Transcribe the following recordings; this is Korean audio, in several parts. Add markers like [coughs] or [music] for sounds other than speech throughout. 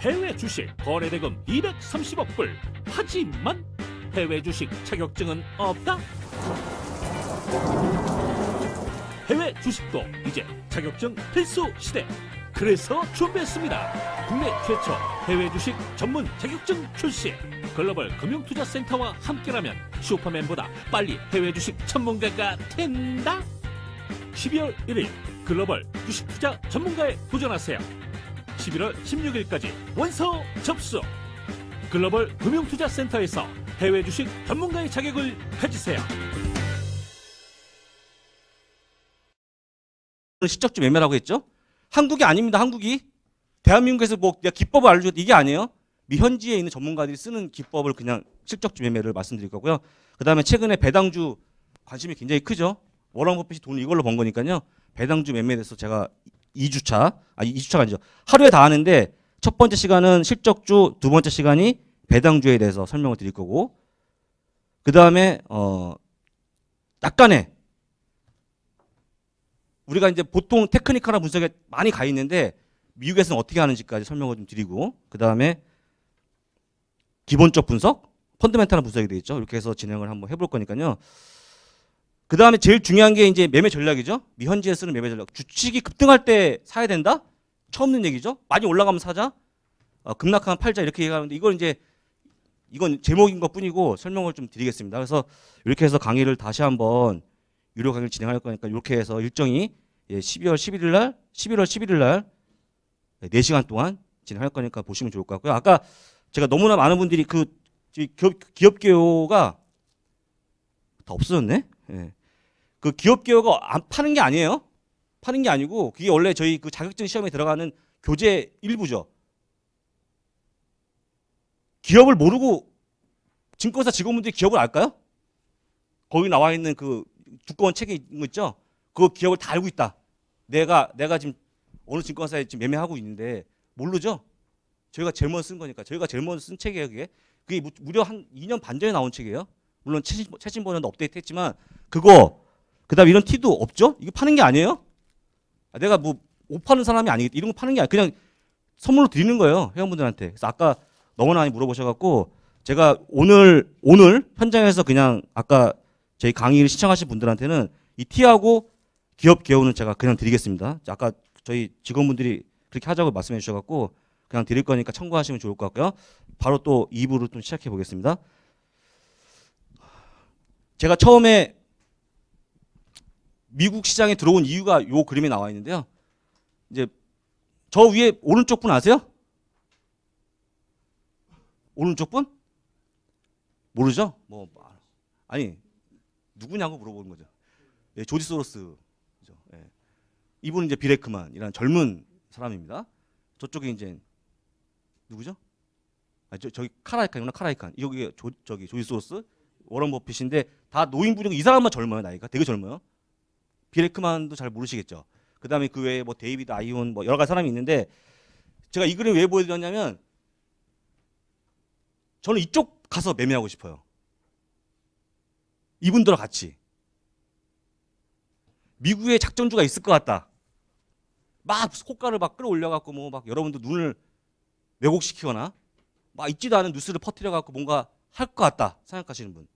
해외 주식 거래 대금 230억 불. 하지만 해외 주식 자격증은 없다. 해외 주식도 이제 자격증 필수 시대. 그래서 준비했습니다. 국내 최초 해외 주식 전문 자격증 출시. 글로벌 금융투자센터와 함께라면 슈퍼맨보다 빨리 해외 주식 전문가가 된다. 12월 1일 글로벌 주식 투자 전문가에 도전하세요. 11월 16일까지 원서 접수. 글로벌 금융투자센터에서 해외 주식 전문가의 자격을 가지세요. 실적주 그 매매라고 했죠? 한국이 아닙니다. 한국이 대한민국에서 뭐 내가 기법을 알려줘 이게 아니에요. 미현지에 있는 전문가들이 쓰는 기법을 그냥 실적주 매매를 말씀드릴 거고요. 그다음에 최근에 배당주 관심이 굉장히 크죠. 워런 버핏이 돈을 이걸로 번 거니까요. 배당주 매매에 대해서 제가 2주차, 아 2주차가 아니죠. 하루에 다 하는데 첫 번째 시간은 실적주, 두 번째 시간이 배당주에 대해서 설명을 드릴 거고 그 다음에 어 약간의 우리가 이제 보통 테크니컬한 분석에 많이 가 있는데 미국에서는 어떻게 하는지까지 설명을 좀 드리고 그 다음에 기본적 분석, 펀드멘탈한 분석이 되겠죠. 이렇게 해서 진행을 한번 해볼 거니까요. 그 다음에 제일 중요한 게 이제 매매 전략이죠. 미현지에 쓰는 매매 전략. 주식이 급등할 때 사야 된다? 처음 는 얘기죠. 많이 올라가면 사자. 어, 급락하면 팔자 이렇게 얘기하는데 이걸 이제 이건 제목인 것 뿐이고 설명을 좀 드리겠습니다. 그래서 이렇게 해서 강의를 다시 한번 유료 강의를 진행할 거니까 이렇게 해서 일정이 예, 12월 11일 날, 11월 11일 날 4시간 동안 진행할 거니까 보시면 좋을 것 같고요. 아까 제가 너무나 많은 분들이 그 기업, 기업 개요가 다 없어졌네? 예. 그 기업 개업가안 파는 게 아니에요. 파는 게 아니고 그게 원래 저희 그 자격증 시험에 들어가는 교재 일부죠. 기업을 모르고 증권사 직원분들이 기업을 알까요? 거기 나와 있는 그 두꺼운 책에 있는 거 있죠. 그 기업을 다 알고 있다. 내가 내가 지금 어느 증권사에 지금 매매하고 있는데 모르죠. 저희가 제일 먼저 쓴 거니까 저희가 제일 먼저 쓴 책이에요. 그게 그게 무려 한 2년 반 전에 나온 책이에요. 물론 최신, 최신 버전도 업데이트했지만 그거 그다음 이런 티도 없죠? 이거 파는 게 아니에요? 아, 내가 뭐 옷 파는 사람이 아니기 이런 거 파는 게 아니 그냥 선물로 드리는 거예요 회원분들한테. 그래서 아까 너무나 많이 물어보셔갖고 제가 오늘 오늘 현장에서 그냥 아까 저희 강의를 시청하신 분들한테는 이 티하고 기업 개요는 제가 그냥 드리겠습니다. 아까 저희 직원분들이 그렇게 하자고 말씀해 주셔갖고 그냥 드릴 거니까 참고하시면 좋을 것 같고요. 바로 또 2부로 좀 시작해 보겠습니다. 제가 처음에 미국 시장에 들어온 이유가 요 그림에 나와 있는데요. 이제 저 위에 오른쪽 분 아세요? 오른쪽 분? 모르죠? 뭐 아니 누구냐고 물어보는 거죠. 예, 조지 소로스. 예. 이분은 이제 비레크만이라는 젊은 사람입니다. 저쪽에 이제 누구죠? 아, 저, 저기 카라이칸이구나 카라이칸. 여기 조, 저기 조지 소로스. 워런 버핏인데 다 노인분이고 이 사람만 젊어요 나이가 되게 젊어요. 비레크만도 잘 모르시겠죠. 그 다음에 그 외에 뭐 데이비드 아이온 뭐 여러 가지 사람이 있는데 제가 이 그림 왜 보여드렸냐면 저는 이쪽 가서 매매하고 싶어요. 이분들과 같이 미국의 작전주가 있을 것 같다. 막 호가를 막 끌어올려갖고 뭐 막여러분들 눈을 왜곡시키거나 막 있지도 않은 뉴스를 퍼뜨려갖고 뭔가 할 것 같다 생각하시는 분.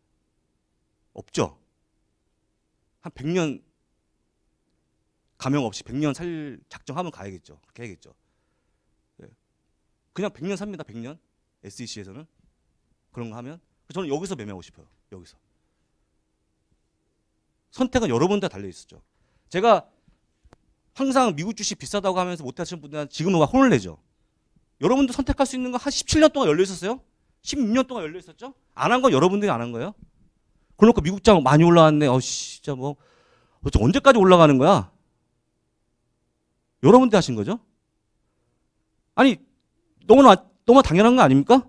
없죠. 한 100년 감염 없이 100년 살 작정하면 가야겠죠. 그렇게 해야겠죠. 예. 그냥 100년 삽니다. 100년. SEC에서는 그런 거 하면 저는 여기서 매매하고 싶어요. 여기서. 선택은 여러분들 달려 있었죠. 제가 항상 미국 주식 비싸다고 하면서 못 하시는 분들한 지금은 막 혼을 내죠. 여러분도 선택할 수 있는 거한 17년 동안 열려 있었어요? 16년 동안 열려 있었죠? 안 한 건 여러분들이 안 한 거예요. 그러니까 미국장 많이 올라왔네. 어, 진짜 뭐. 도대체 언제까지 올라가는 거야? 여러분들 하신 거죠? 아니, 너무나, 너무나 당연한 거 아닙니까?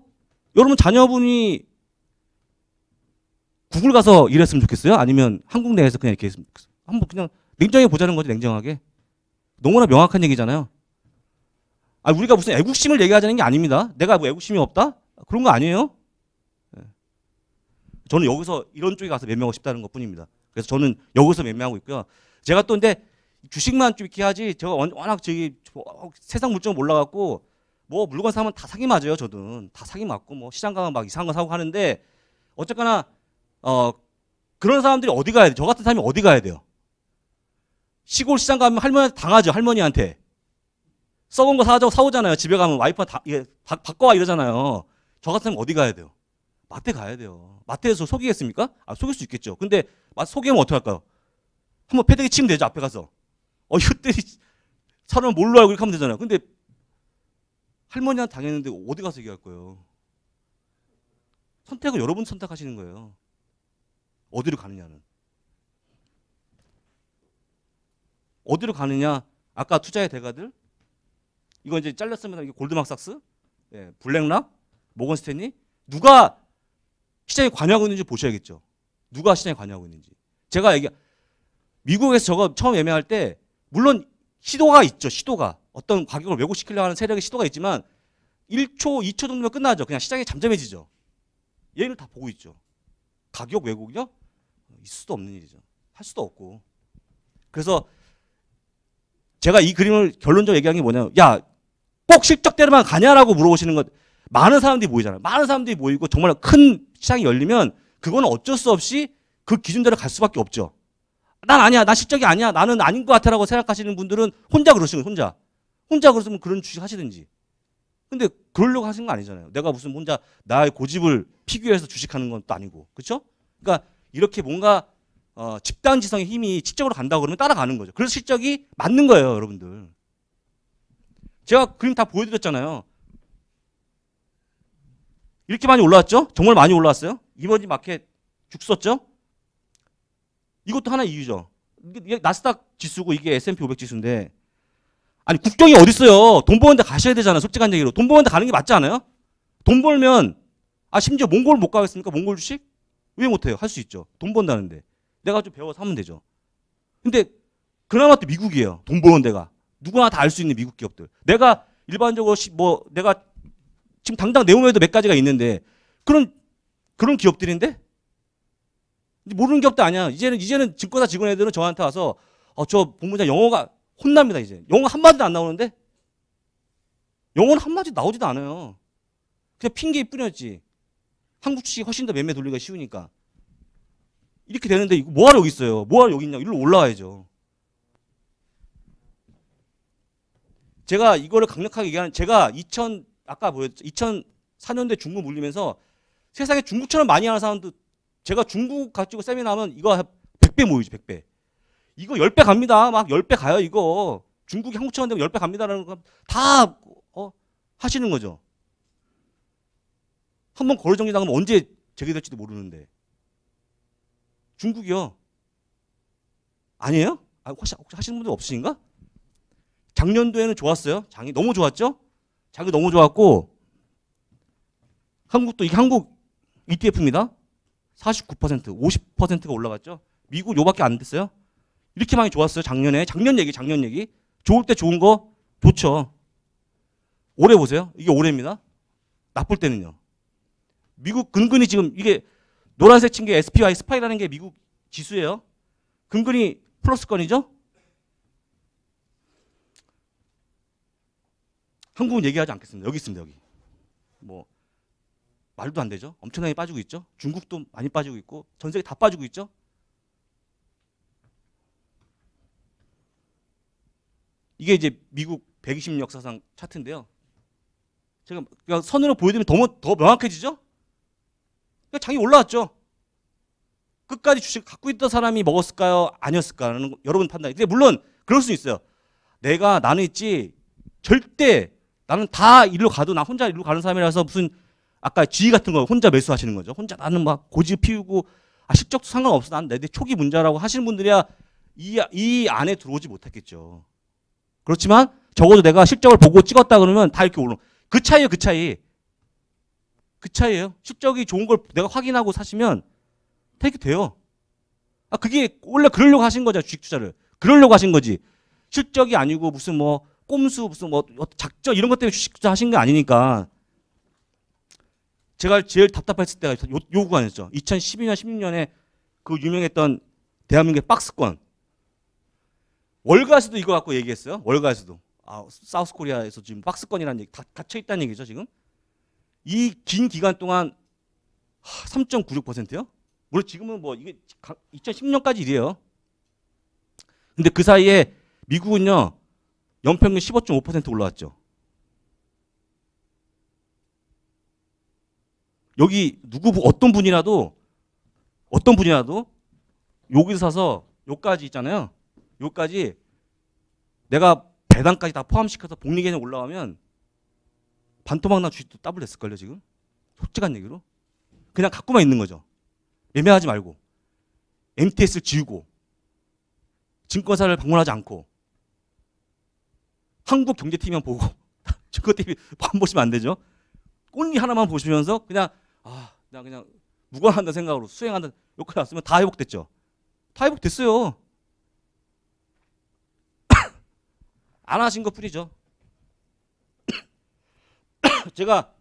여러분 자녀분이 구글 가서 일했으면 좋겠어요? 아니면 한국 내에서 그냥 이렇게 했으면 좋겠어요? 한번 그냥 냉정히 보자는 거죠, 냉정하게. 너무나 명확한 얘기잖아요. 아, 우리가 무슨 애국심을 얘기하자는 게 아닙니다. 내가 뭐 애국심이 없다? 그런 거 아니에요? 저는 여기서 이런 쪽에 가서 매매하고 싶다는 것 뿐입니다. 그래서 저는 여기서 매매하고 있고요. 제가 또 근데 주식만 좀 이렇게 하지 제가 워낙 저기 어, 세상 물정 몰라갖고 뭐 물건 사면 다 사기 맞아요. 저는 다 사기 맞고 뭐 시장 가면 막 이상한 거 사고 하는데 어쨌거나 어 그런 사람들이 어디 가야 돼? 저 같은 사람이 어디 가야 돼요? 시골 시장 가면 할머니한테 당하죠. 할머니한테 썩은 거 사자고 사오잖아요. 집에 가면 와이프가 다, 예, 바, 꿔와 이러잖아요. 저 같은 사람 어디 가야 돼요? 마트 가야 돼요. 마트에서 속이겠습니까? 아, 속일 수 있겠죠. 근데 속이면 어떡할까요? 한번 패대기 치면 되죠, 앞에 가서. 어, 이것들이 [laughs] 사람 뭘로 알고 이렇게 하면 되잖아요. 근데 할머니한테 당했는데 어디 가서 얘기할 거예요? 선택은 여러분 선택하시는 거예요. 어디로 가느냐는. 어디로 가느냐? 아까 투자의 대가들? 이거 이제 잘렸습니다. 골드막삭스 예, 블랙락? 모건스탠리? 누가 시장에 관여하고 있는지 보셔야겠죠. 누가 시장에 관여하고 있는지. 제가 얘기 미국에서 저거 처음 예매할 때 물론 시도가 있죠. 시도가 어떤 가격을 왜곡시키려 하는 세력의 시도가 있지만 1초, 2초 정도면 끝나죠. 그냥 시장이 잠잠해지죠. 얘를 다 보고 있죠. 가격 왜곡이요? 있을 수도 없는 일이죠. 할 수도 없고. 그래서 제가 이 그림을 결론적으로 얘기한 게 뭐냐면 야, 꼭 실적 대로만 가냐라고 물어보시는 것 많은 사람들이 모이잖아요. 많은 사람들이 모이고 정말 큰 시장이 열리면 그건 어쩔 수 없이 그 기준대로 갈 수밖에 없죠. 난 아니야. 나 실적이 아니야. 나는 아닌 것 같아라고 생각하시는 분들은 혼자 그러시는 혼자. 혼자 그러시면 그런 주식 하시든지. 근데 그러려고 하시는 거 아니잖아요. 내가 무슨 혼자 나의 고집을 피규어해서 주식하는 건 또 아니고. 그렇죠? 그러니까 이렇게 뭔가 어, 집단 지성의 힘이 직적으로 간다고 그러면 따라가는 거죠. 그래서 실적이 맞는 거예요, 여러분들. 제가 그림 다 보여드렸잖아요. 이렇게 많이 올라왔죠? 정말 많이 올라왔어요. 이번지 마켓 죽었죠? 이것도 하나 이유죠. 이게 나스닥 지수고 이게 S&P 500 지수인데 아니 국경이 어디 있어요? 돈 버는데 가셔야 되잖아. 솔직한 얘기로 돈 버는데 가는 게 맞지 않아요? 돈 벌면 아 심지어 몽골 못 가겠습니까? 몽골 주식 왜 못해요? 할 수 있죠. 돈 번다는데 내가 좀 배워서 하면 되죠. 근데 그나마 또 미국이에요. 돈 버는 데가 누구나 다 알 수 있는 미국 기업들. 내가 일반적으로 뭐 내가 지금 당장 내오메에도몇 가지가 있는데 그런 그런 기업들인데 모르는 기업도 아니야. 이제는 이제는 증권사 직원 애들은 저한테 와서 어, 저 본부장 영어가 혼납니다 이제 영어 한 마디도 안 나오는데 영어는 한 마디 나오지도 않아요. 그냥 핑계 뿌렸지. 한국 주식이 훨씬 더 매매 돌리기가 쉬우니까 이렇게 되는데 이거 뭐하러 여기 있어요? 뭐하러 여기 있냐? 일로 올라와야죠. 제가 이거를 강력하게 얘기하는 제가 2000 아까 보였죠. 2004년대 중국 물리면서 세상에 중국처럼 많이 하는 사람도 제가 중국 가지고 세미나 하면 이거 100배 모이지 100배. 이거 10배 갑니다. 막 10배 가요 이거. 중국이 한국처럼 되면 10배 갑니다라는 거다 어, 하시는 거죠. 한번 거래정리 당하면 언제 재개될지도 모르는데. 중국이요. 아니에요? 아, 혹시, 혹시 하시는 분들 없으신가? 작년도에는 좋았어요. 장이 너무 좋았죠? 자기 너무 좋았고 한국도 이게 한국 ETF입니다. 49% 50%가 올라갔죠. 미국 요밖에 안 됐어요. 이렇게 많이 좋았어요. 작년에 작년 얘기 작년 얘기 좋을 때 좋은 거 좋죠. 올해 보세요. 이게 올해입니다. 나쁠 때는요. 미국 근근히 지금 이게 노란색 친게 SPY 스파이라는 게 미국 지수예요. 근근히 플러스건이죠. 한국은 얘기하지 않겠습니다. 여기 있습니다. 여기. 뭐 말도 안 되죠. 엄청나게 빠지고 있죠. 중국도 많이 빠지고 있고 전 세계 다 빠지고 있죠. 이게 이제 미국 120년 역사상 차트인데요. 제가 그러 그러니까 선으로 보여드리면 더, 더 명확해지죠. 그러니까 장이 올라왔죠. 끝까지 주식 갖고 있던 사람이 먹었을까요? 아니었을까라는 여러분 판단. 근데 물론 그럴 수 있어요. 내가 나는 있지 절대 나는 다 일로 가도 나 혼자 일로 가는 사람이라서 무슨 아까 지휘 같은 거 혼자 매수하시는 거죠. 혼자 나는 막 고집 피우고 아, 실적도 상관없어. 난내 초기 문제라고 하시는 분들이야 이, 이 안에 들어오지 못했겠죠. 그렇지만 적어도 내가 실적을 보고 찍었다 그러면 다 이렇게 오라그 차이에요, 그 차이. 그 차이에요. 실적이 좋은 걸 내가 확인하고 사시면 되게 돼요. 아, 그게 원래 그러려고 하신 거죠, 주식 투자를. 그러려고 하신 거지. 실적이 아니고 무슨 뭐 꼼수 무슨 뭐, 뭐 작전 이런 것 때문에 주식 투자 하신 거 아니니까 제가 제일 답답했을 때가 요, 요 구간이었죠. 2012년 16년에 그 유명했던 대한민국의 박스권 월가에서도 이거 갖고 얘기했어요. 월가에서도 아, 사우스코리아에서 지금 박스권이라는 얘기 다 갇혀 있다는 얘기죠 지금 이 긴 기간 동안 3.96%요? 물론 지금은 뭐 이게 2010년까지 일이에요. 근데 그 사이에 미국은요 연평균 15.5% 올라왔죠. 여기 누구 어떤 분이라도 어떤 분이라도 여기서 사서 요까지 있잖아요. 요까지 내가 배당까지 다 포함시켜서 복리 개념 올라가면 반토막 나 주식도 따블 됐을걸요 지금 솔직한 얘기로 그냥 갖고만 있는 거죠 매매하지 말고 MTS를 지우고 증권사를 방문하지 않고 한국 경제팀만 보고 저것 때문에 안 보시면 안 되죠. 꼴리 하나만 보시면서 그냥 아나 그냥 무관한다 생각으로 수행한다 여기까지 왔으면 다 회복됐죠. 다 회복됐어요. [coughs] 안 하신 것 뿐이죠. [coughs] 제가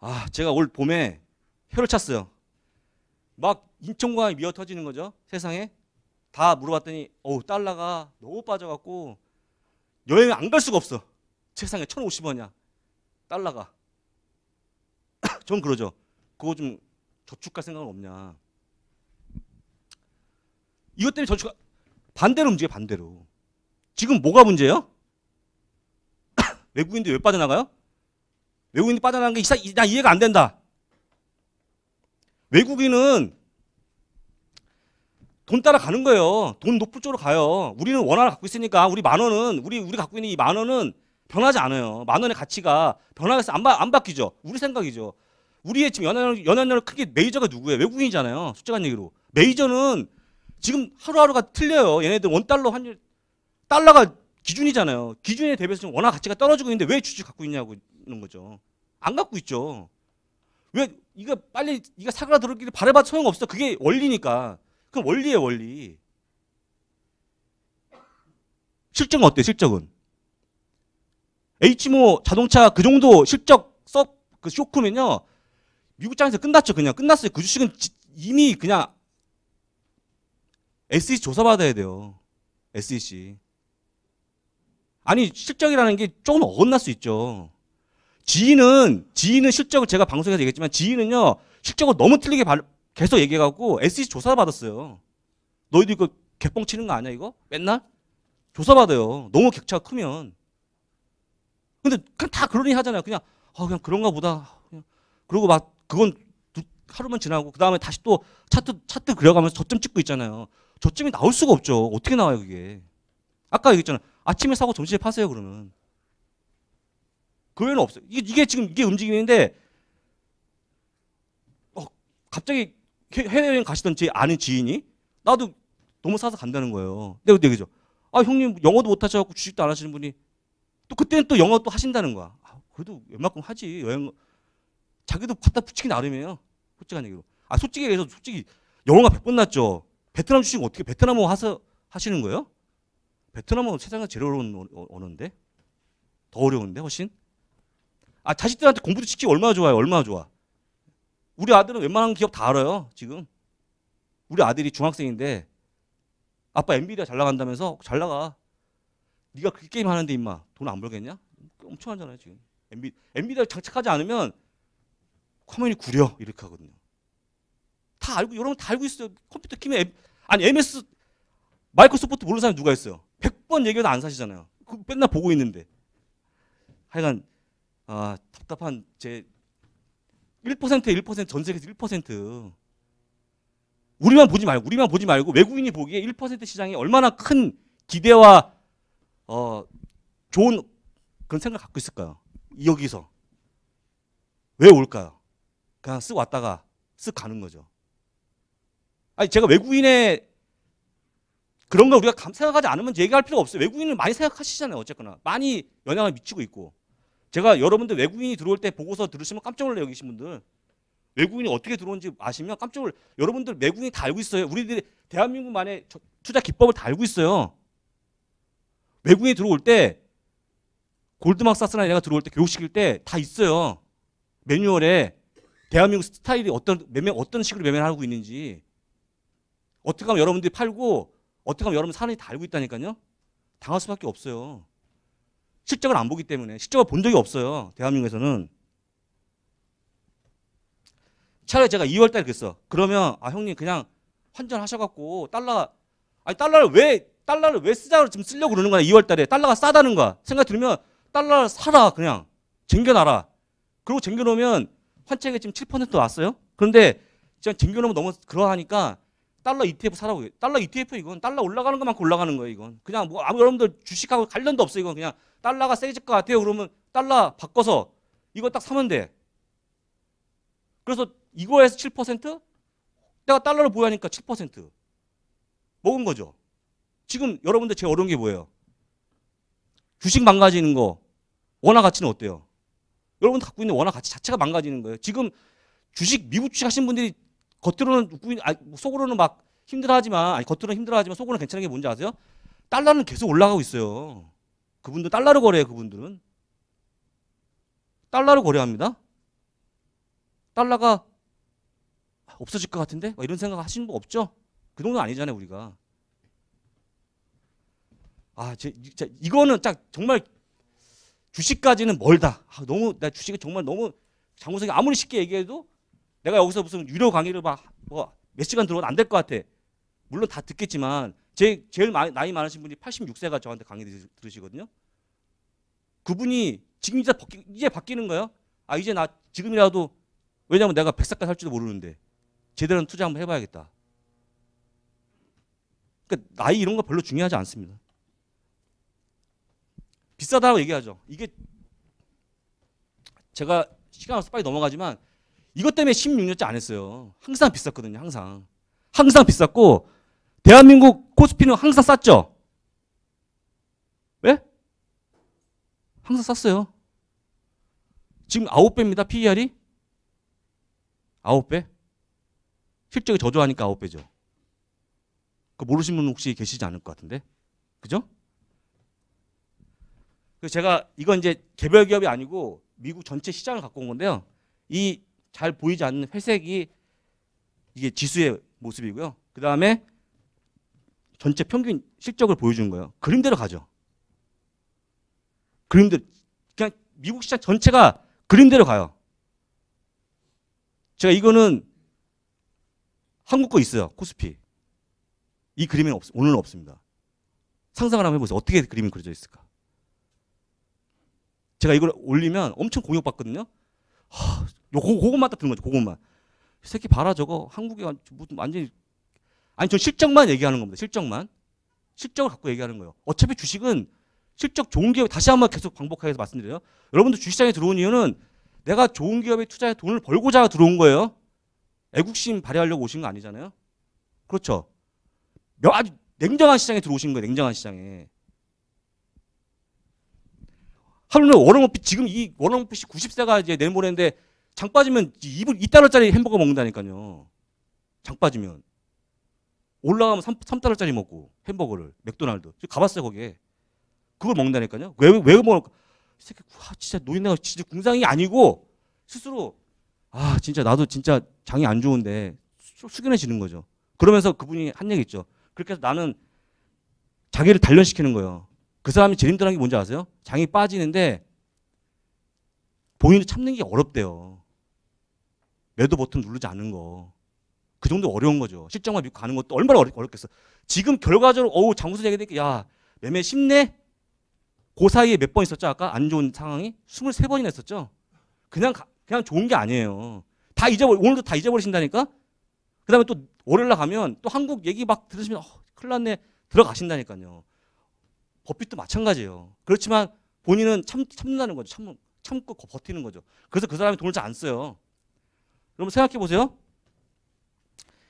아 제가 올 봄에 혀를 찼어요. 막 인천공항이 미어 터지는 거죠. 세상에 다 물어봤더니 어우 달러가 너무 빠져갖고 여행 안 갈 수가 없어. 세상에 1,050원이야. 달러가. [clears throat] 전 그러죠. 그거 좀 저축할 생각은 없냐. 이것 때문에 저축 반대로 움직여 반대로. 지금 뭐가 문제예요? [clears throat] 외국인들 왜 빠져나가요? 외국인이 빠져나간 게나 이해가 안 된다. 외국인은 돈 따라 가는 거예요. 돈 높을 쪽으로 가요. 우리는 원 하나 갖고 있으니까 우리 만 원은 우리 우리 갖고 있는 이 만 원은 변하지 않아요. 만 원의 가치가 변화해서 안, 바, 안 바뀌죠. 우리 생각이죠. 우리의 지금 연안연을 연안연을 크게 메이저가 누구예요? 외국인이잖아요. 솔직한 얘기로 메이저는 지금 하루하루가 틀려요. 얘네들 원 달러 환율 달러가 기준이잖아요. 기준에 대비해서 지금 원화 가치가 떨어지고 있는데 왜 주식 갖고 있냐고 는 거죠. 안 갖고 있죠. 왜 이거 빨리 이거 사그라들었기를 바래봐 소용없어. 그게 원리니까. 그 원리의 원리. 실적은 어때요? 실적은? H모 자동차 그 정도 실적 썩 그 쇼크면요. 미국 장에서 끝났죠. 그냥 끝났어요. 그 주식은 지, 이미 그냥 SEC 조사받아야 돼요. SEC. 아니 실적이라는 게 조금 어긋날 수 있죠. 지인은 지인은 실적을 제가 방송에서 얘기했지만 지인은요 실적을 너무 틀리게 계속 얘기해갖고 SEC 조사받았어요. 너희들 이거 개뻥치는 거 아니야 이거? 맨날? 조사받아요. 너무 격차가 크면. 근데 그냥 다 그러니 하잖아요. 그냥 아 그냥 그런가 보다. 그냥 그러고 막 그건 하루만 지나고 그 다음에 다시 또 차트 차트 그려가면서 저점 찍고 있잖아요. 저점이 나올 수가 없죠. 어떻게 나와요 그게? 아까 얘기했잖아 아침에 사고 점심에 파세요 그러면. 그 외에는 없어요. 이게, 이게 지금 이게 움직이는데 어, 갑자기 해외여행 가시던 제 아는 지인이 나도 너무 싸서 간다는 거예요. 근데 어떻게 죠아 형님 영어도 못하셔갖고 주식도 안 하시는 분이 또 그때는 또 영어 또 하신다는 거야. 아, 그래도 웬만큼 하지 여행 자기도 갖다 붙이기 나름이에요. 솔직한 얘기로. 아 솔직히 얘기해서 솔직히 영어가 100번 났죠. 베트남 주식 어떻게 베트남어 하서 하시는 거예요? 베트남어 세상에 제일 어려운 언어인데 더 어려운데 훨씬. 아 자식들한테 공부도 시키기 얼마나 좋아요. 얼마나 좋아. 우리 아들은 웬만한 기업 다 알아요, 지금. 우리 아들이 중학생인데 아빠 엔비디아 잘 나간다면서 잘 나가. 네가 그 게임 하는데 임마 돈 안 벌겠냐? 엄청 하잖아요, 지금. 엔비 엔비디아 장착하지 않으면 화면이 구려 이렇게 하거든요. 다 알고 여러분 다 알고 있어요. 컴퓨터 키면 앱, 아니 MS 마이크로소프트 모르는 사람이 누가 있어요? 100번 얘기해도 안 사시잖아요. 그 맨날 보고 있는데. 하여간 아, 답답한 제 1%에 1%전 세계에서 1%. 우리만 보지 말고 우리만 보지 말고 외국인이 보기에 1% 시장이 얼마나 큰 기대와 어 좋은 그런 생각 을 갖고 있을까요? 여기서 왜 올까요? 그냥 쓱 왔다가 쓱 가는 거죠. 아니 제가 외국인의 그런 걸 우리가 생각하지 않으면 얘기할 필요가 없어요. 외국인은 많이 생각하시잖아요. 어쨌거나 많이 영향을 미치고 있고 제가 여러분들 외국인이 들어올 때 보고서 들으시면 깜짝 놀라 여기신 분들 외국인이 어떻게 들어온지 아시면 깜짝 놀라 여러분들 외국인 다 알고 있어요. 우리들이 대한민국만의 투자 기법을 다 알고 있어요. 외국인이 들어올 때 골드막사스나 얘가 들어올 때 교육시킬 때 다 있어요. 매뉴얼에 대한민국 스타일이 어떤 매매 어떤 식으로 매매를 하고 있는지 어떻게 하면 여러분들이 팔고 어떻게 하면 여러분 사람이 다 알고 있다니까요. 당할 수밖에 없어요. 실적을 안 보기 때문에 실적을 본 적이 없어요. 대한민국에서는. 차라리 제가 2월 달에 그랬어. 그러면 아 형님 그냥 환전하셔 갖고 달러 아니 달러를 왜 달러를 왜 쓰자고 지금 쓰려고 그러는 거야 2월 달에 달러가 싸다는 거야. 생각 들면 달러를 사라 그냥 쟁겨놔라. 그리고 쟁겨놓으면 환책이 지금 7% 왔어요. 그런데 지금 쟁겨놓으면 너무 그러하니까 달러 ETF 사라고 해. 달러 ETF 이건 달러 올라가는 것만큼 올라가는 거예요 이건 그냥 뭐 아무 여러분들 주식하고 관련도 없어 이건 그냥 달러가 세질 것 같아요 그러면 달러 바꿔서 이거 딱 사면 돼 그래서 이거에서 7% 내가 달러를 보유하니까 7% 먹은 거죠 지금 여러분들 제일 어려운 게 뭐예요 주식 망가지는 거 원화 가치는 어때요 여러분 갖고 있는 원화 가치 자체가 망가지는 거예요 지금 주식 미국 주식 하신 분들이 겉으로는 구인, 아, 속으로는 막 힘들어하지만 아니 겉으로는 힘들어하지만 속으로는 괜찮은 게 뭔지 아세요? 달러는 계속 올라가고 있어요. 그분들 달러로 거래해요. 그분들은 달러로 거래합니다. 달러가 없어질 것 같은데 이런 생각 하시는 분 없죠? 그정도 아니잖아요 우리가. 아, 제, 제, 이거는 딱 정말 주식까지는 멀다. 아, 너무 나 주식이 정말 너무 장우석이 아무리 쉽게 얘기해도 내가 여기서 무슨 유료 강의를 막뭐몇 시간 들어도 안 될 것 같아. 물론 다 듣겠지만 제 제일 나이 많으신 분이 86세가 저한테 강의 들으시거든요. 그분이 지금 이제 바뀌, 이제 바뀌는 거예요. 아 이제 나 지금이라도 왜냐면 내가 백사까지 살지도 모르는데 제대로 투자 한번 해봐야겠다. 그러니까 나이 이런 거 별로 중요하지 않습니다. 비싸다고 얘기하죠. 이게 제가 시간 없어 빨리 넘어가지만 이것 때문에 16년째 안 했어요. 항상 비쌌거든요. 항상. 항상 비쌌고 대한민국 코스피는 항상 쌌죠. 왜? 예? 항상 쌌어요. 지금 9배입니다. PER이. 9배? 실적이 저조하니까 9배죠. 그 모르시는 분 혹시 계시지 않을 것 같은데. 그죠? 그래서 제가 이건 이제 개별 기업이 아니고 미국 전체 시장을 갖고 온 건데요. 이잘 보이지 않는 회색이 이게 지수의 모습이고요. 그 다음에 전체 평균 실적을 보여주는 거예요. 그림대로 가죠. 그림대로 그냥 미국 시장 전체가 그림대로 가요. 제가 이거는 한국 거 있어요. 코스피. 이 그림은 없, 오늘은 없습니다. 상상을 한번 해보세요. 어떻게 그림이 그려져 있을까? 제가 이걸 올리면 엄청 공격받거든요. 하, 고, 그것만 딱 드는 거죠. 그것만. 새끼 봐라 저거 한국에 무슨 완전히 아니 전 실적만 얘기하는 겁니다. 실적만. 실적을 갖고 얘기하는 거예요. 어차피 주식은 실적 좋은 기업 다시 한 번 계속 반복하서 말씀드려요. 여러분들 주식장에 들어온 이유는 내가 좋은 기업에 투자해 돈을 벌고자 들어온 거예요. 애국심 발휘하려고 오신 거 아니잖아요. 그렇죠. 아주 냉정한 시장에 들어오신 거예요. 냉정한 시장에. 하루는 워너머피 지금 이 워너머피 90세가 이제 내일 모레인데 장 빠지면 2불 2달러짜리 햄버거 먹는다니까요. 장 빠지면 올라가면 3, 3달러짜리 먹고 햄버거를 맥도날드 가봤어요 거기에 그걸 먹는다니까요. 왜 왜 먹을까? 새끼 와 아, 진짜 노인네가 진짜 궁상이 아니고 스스로 아 진짜 나도 진짜 장이 안 좋은데 수, 숙연해지는 거죠. 그러면서 그분이 한 얘기 있죠. 그렇게 해서 나는 자기를 단련시키는 거예요. 그 사람이 제일 힘들어하는 게 뭔지 아세요? 장이 빠지는데 본인을 참는 게 어렵대요. 매도 버튼 누르지 않는 거. 그 정도 어려운 거죠. 실적만 믿고 가는 것도 얼마나 어렵, 겠어 지금 결과적으로 어우 장구수 얘기되니까 야 매매 쉽네. 그 사이에 몇 번 있었죠? 아까 안 좋은 상황이 23번이나 있었죠. 그냥 가, 그냥 좋은 게 아니에요. 다 잊어버 오늘도 다 잊어버리신다니까. 그다음에 또 월요일 날 가면 또 한국 얘기 막 들으시면 어, 큰일 났네 들어가신다니까요. 버핏도 마찬가지예요. 그렇지만 본인은 참, 참는다는 거죠. 참, 참고 버티는 거죠. 그래서 그 사람이 돈을 잘 안 써요. 여러분 생각해 보세요.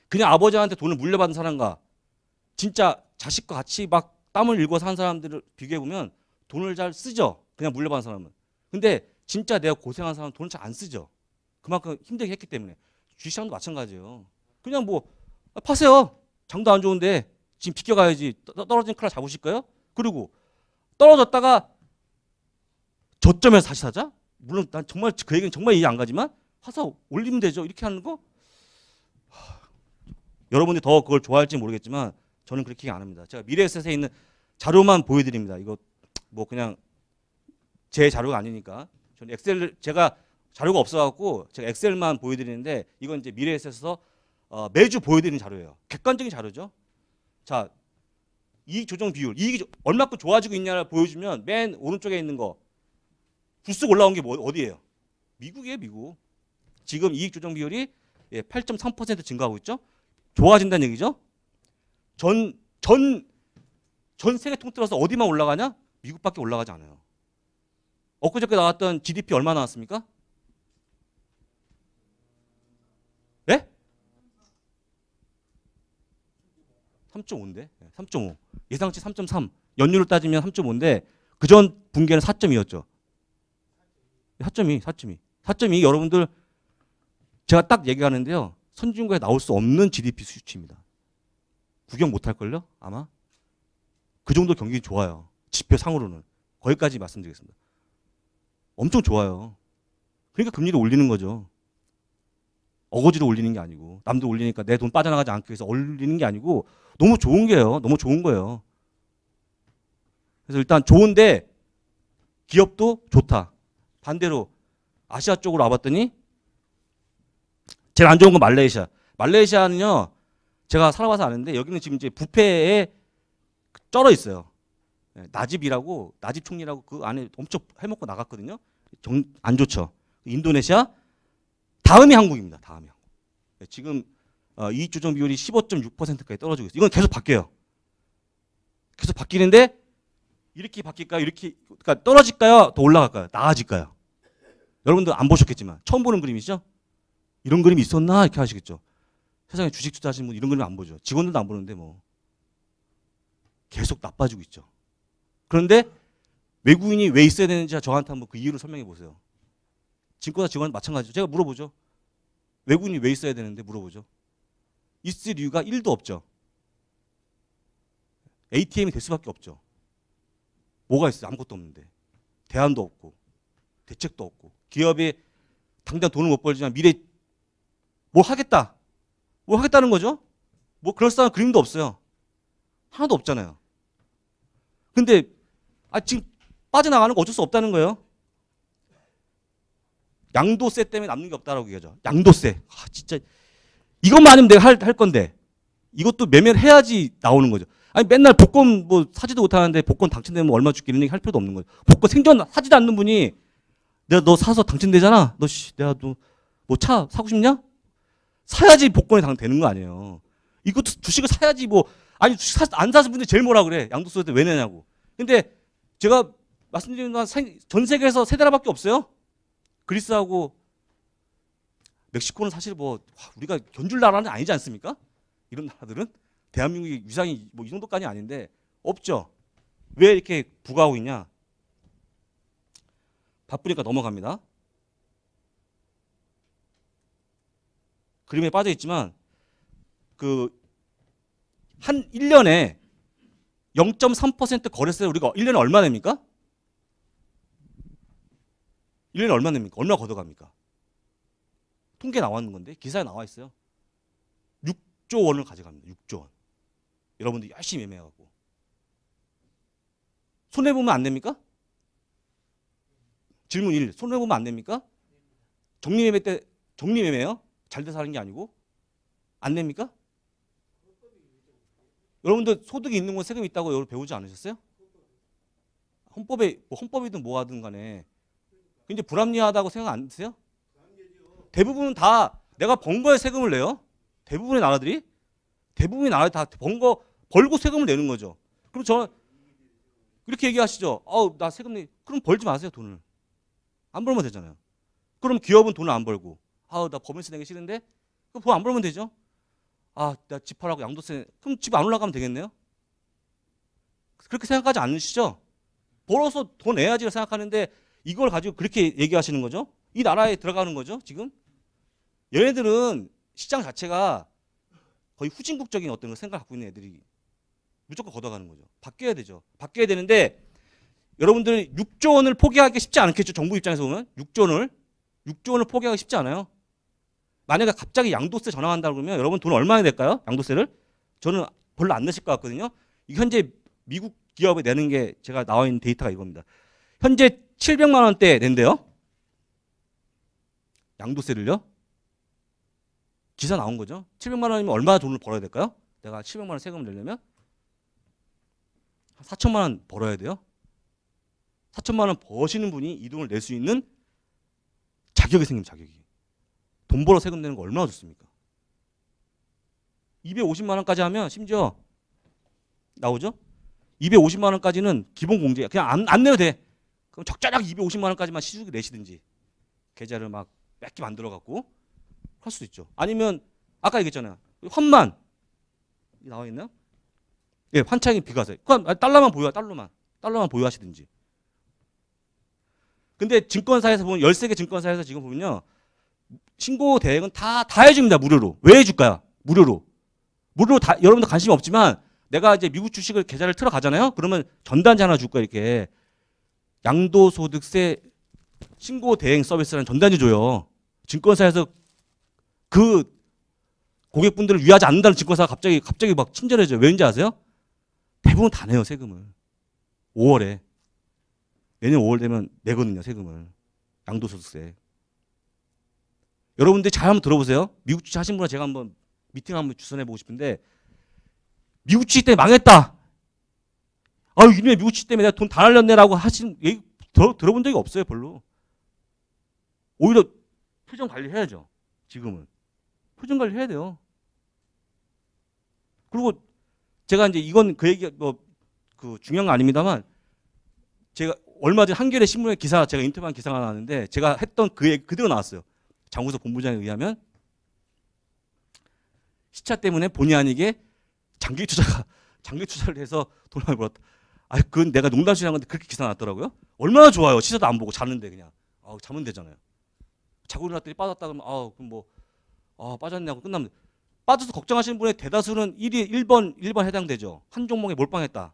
그냥 아버지한테 돈을 물려받은 사람과 진짜 자식과 같이 막 땀을 일궈 산 사람들을 비교해 보면 돈을 잘 쓰죠. 그냥 물려받은 사람은. 근데 진짜 내가 고생한 사람은 돈을 잘 안 쓰죠. 그만큼 힘들게 했기 때문에. 주식시장도 마찬가지예요. 그냥 뭐 아, 파세요. 장도 안 좋은데 지금 비껴가야지 떨어진 클라 잡으실 까요 그리고 떨어졌다가 저점에서 다시 사자? 물론 난 정말 그 얘기는 정말 이해 안 가지만 사 올리면 되죠. 이렇게 하는 거 하, 여러분이 더 그걸 좋아할지 모르겠지만 저는 그렇게 안 합니다. 제가 미래에셋에 있는 자료만 보여드립니다. 이거 뭐 그냥 제 자료가 아니니까 저는 엑셀 제가 자료가 없어갖고 제가 엑셀만 보여드리는데 이건 이제 미래에셋에서 어, 매주 보여드리는 자료예요. 객관적인 자료죠. 자 이익 조정 비율, 이익이 얼마큼 좋아지고 있냐를 보여주면 맨 오른쪽에 있는 거 불쑥 올라온 게 뭐, 어디예요? 미국이에요, 미국. 지금 이익 조정 비율이 8.3% 예, 증가하고 있죠. 좋아진다는 얘기죠. 전 전 전 세계 통틀어서 어디만 올라가냐? 미국밖에 올라가지 않아요. 엊그저께 나왔던 GDP 얼마 나왔습니까? 네? 3.5인데? 3.5. 예상치 3.3 연율을 따지면 3.5인데 그전 분기에는 4.2였죠. 4.2, 4.2, 4.2 여러분들 제가 딱 얘기하는데요. 선진국에 나올 수 없는 GDP 수치입니다. 구경 못 할걸요? 아마? 그 정도 경기 좋아요. 지표상으로는. 거기까지 말씀드리겠습니다. 엄청 좋아요. 그러니까 금리를 올리는 거죠. 어거지로 올리는 게 아니고 남들 올리니까 내 돈 빠져나가지 않기 위해서 올리는 게 아니고 너무 좋은 게요. 너무 좋은 거예요. 그래서 일단 좋은데 기업도 좋다. 반대로 아시아 쪽으로 와봤더니 제일 안 좋은 건 말레이시아. 말레이시아는요. 제가 살아봐서 아는데 여기는 지금 이제 부패에 쩔어 있어요. 예, 나집이라고 나집 총리라고 그 안에 엄청 해먹고 나갔거든요. 정, 안 좋죠. 인도네시아, 다음이 한국입니다. 다음이 한국. 네, 지금 어, 이익 조정 비율이 15.6%까지 떨어지고 있어요. 이건 계속 바뀌어요. 계속 바뀌는데 이렇게 바뀔까요? 이렇게 그러니까 떨어질까요? 더 올라갈까요? 나아질까요? 여러분들 안 보셨겠지만 처음 보는 그림이죠? 이런 그림이 있었나 이렇게 하시겠죠. 세상에 주식 투자하시는 분 이런 그림 안 보죠. 직원들도 안 보는데 뭐 계속 나빠지고 있죠. 그런데 외국인이 왜 있어야 되는지 저한테 한번 그 이유를 설명해 보세요. 증권사 직원 마찬가지죠. 제가 물어보죠. 외국인이 왜 있어야 되는데 물어보죠. 있을 이유가 1도 없죠. ATM이 될 수밖에 없죠. 뭐가 있어요? 아무것도 없는데. 대안도 없고 대책도 없고 기업이 당장 돈을 못 벌지만 미래 뭘 하겠다. 뭘 하겠다는 거죠. 뭐 그럴싸한 그림도 없어요. 하나도 없잖아요. 근데 아 지금 빠져나가는 거 어쩔 수 없다는 거예요. 양도세 때문에 남는 게 없다라고 얘기하죠. 양도세. 아, 진짜. 이것만 아니면 내가 할, 할 건데. 이것도 매매를 해야지 나오는 거죠. 아니, 맨날 복권 뭐 사지도 못하는데 복권 당첨되면 얼마 주기는 얘기 할 필요도 없는 거죠. 복권 생전 사지도 않는 분이 내가 너 사서 당첨되잖아. 너 씨, 내가 너 뭐 차 사고 싶냐? 사야지 복권이 당되는 거 아니에요. 이것도 주식을 사야지 뭐 아니 주식 사, 안 사서 분들 제일 뭐라 그래 양도소득세 왜 내냐고. 근데 제가 말씀드린 건 전 세계에서 세 나라밖에 없어요. 그리스하고 멕시코는 사실 뭐 우리가 견줄 나라는 아니지 않습니까? 이런 나라들은 대한민국의 위상이 뭐 이 정도까지 아닌데 없죠. 왜 이렇게 부가하고 있냐? 바쁘니까 넘어갑니다. 그림에 빠져 있지만 그한 1년에 0.3% 거래세 우리가 1년에 얼마 됩니까? 1년에 얼마 됩니까 얼마 걷어갑니까? 통계 나왔는 건데 기사에 나와 있어요. 6조 원을 가져갑니다. 6조 원. 여러분들 열심히 매매하고 손해 보면 안 됩니까? 질문 1. 손해 보면 안 됩니까? 정리 매매 때 정리 매매요? 잘 돼서 하는 게 아니고 안 됩니까? 여러분들 소득이 있는 건 세금이 있다고 배우지 않으셨어요? 헌법에 뭐 헌법이든 뭐하든 간에 굉장히 불합리하다고 생각 안 드세요? 대부분다 내가 번 거에 세금을 내요. 대부분의 나라들이 대부분의 나라다번 거 벌고 세금을 내는 거죠. 그럼 저그렇게 얘기하시죠. 아우 나 세금 내. 그럼 벌지 마세요 돈을. 안 벌면 되잖아요. 그럼 기업은 돈을 안 벌고 아우 나 법인세 내기 싫은데 그럼 돈 안 벌면 되죠. 아나 집 팔라고 양도세 그럼 집 안 올라가면 되겠네요. 그렇게 생각하지 않으시죠? 벌어서 돈 내야지 생각하는데 이걸 가지고 그렇게 얘기하시는 거죠? 이 나라에 들어가는 거죠, 지금? 얘네들은 시장 자체가 거의 후진국적인 어떤 생각을 갖고 있는 애들이 무조건 걷어가는 거죠. 바뀌어야 되죠. 바뀌어야 되는데 여러분들은 6조 원을 포기하기 쉽지 않겠죠. 정부 입장에서 보면 6조 원을 6조 원을 포기하기 쉽지 않아요. 만약에 갑자기 양도세 전환한다 그러면 여러분 돈 얼마나 될까요? 양도세를 저는 별로 안 내실 것 같거든요. 현재 미국 기업에 내는 게 제가 나와 있는 데이터가 이겁니다. 현재 700만 원대 낸대요. 양도세를요. 기사 나온 거죠. 700만 원이면 얼마 나 돈을 벌어야 될까요? 내가 700만 원 세금을 내려면 4천만 원 벌어야 돼요. 4천만 원 버시는 분이 이 돈을 낼 수 있는 자격이 생긴 자격이. 돈 벌어 세금 내는 거 얼마나 좋습니까? 250만 원까지 하면 심지어 나오죠? 250만 원까지는 기본 공제 야 그냥 안, 안 내도 돼. 그럼 적절하게 250만 원까지만 시주기 내시든지 계좌를 막 뺏기 만들어 갖고 할 수도 있죠. 아니면 아까 얘기했잖아요. 환만 나와 있나? 요 예, 환차이 비과세. 그럼 달러만 보유, 달러만, 달러만 보유하시든지. 근데 증권사에서 보면 13개 증권사에서 지금 보면요. 신고 대행은 다, 다 해줍니다. 무료로. 왜 해줄까요? 무료로. 무료로 다, 여러분들 관심이 없지만 내가 이제 미국 주식을 계좌를 틀어 가잖아요. 그러면 전단지 하나 줄까 이렇게 양도소득세 신고 대행 서비스라는 전단지 줘요. 증권사에서 그 고객분들을 위하지 않는다는 증권사가 갑자기 갑자기 막 친절해져요. 왜인지 아세요? 대부분 다 내요 세금을. 5월에 내년 5월 되면 내거든요 세금을 양도소득세. 여러분들 잘 한번 들어보세요. 미국 주식 하신 분은 제가 한번 미팅 한번 주선해 보고 싶은데 미국 주식 때 망했다. 아 이놈의 미국치 때문에 내가 돈 다 날렸네라고 하신 얘기 들어, 들어본 적이 없어요, 별로. 오히려 표정 관리해야죠. 지금은. 표정 관리해야 돼요. 그리고 제가 이제 이건 그 얘기가 뭐 그 중요한 건 아닙니다만 제가 얼마 전 한겨레 신문의 기사 제가 인터뷰한 기사가 나왔는데 제가 했던 그 얘기 그대로 나왔어요. 장구석 본부장에 의하면 시차 때문에 본의 아니게 장기 투자가 장기 투자를 해서 돈을 많이 벌었다. 아, 그건 내가 농담식으로 한 건데 그렇게 기사 났더라고요. 얼마나 좋아요. 시사도 안 보고 자는데 그냥. 아, 자면 되잖아요. 자고 일어났더니 빠졌다 그러면 아, 그럼 뭐 아, 빠졌냐고 끝나면 빠져서 걱정하시는 분의 대다수는 1위 1번 1번 해당되죠. 한 종목에 몰빵했다.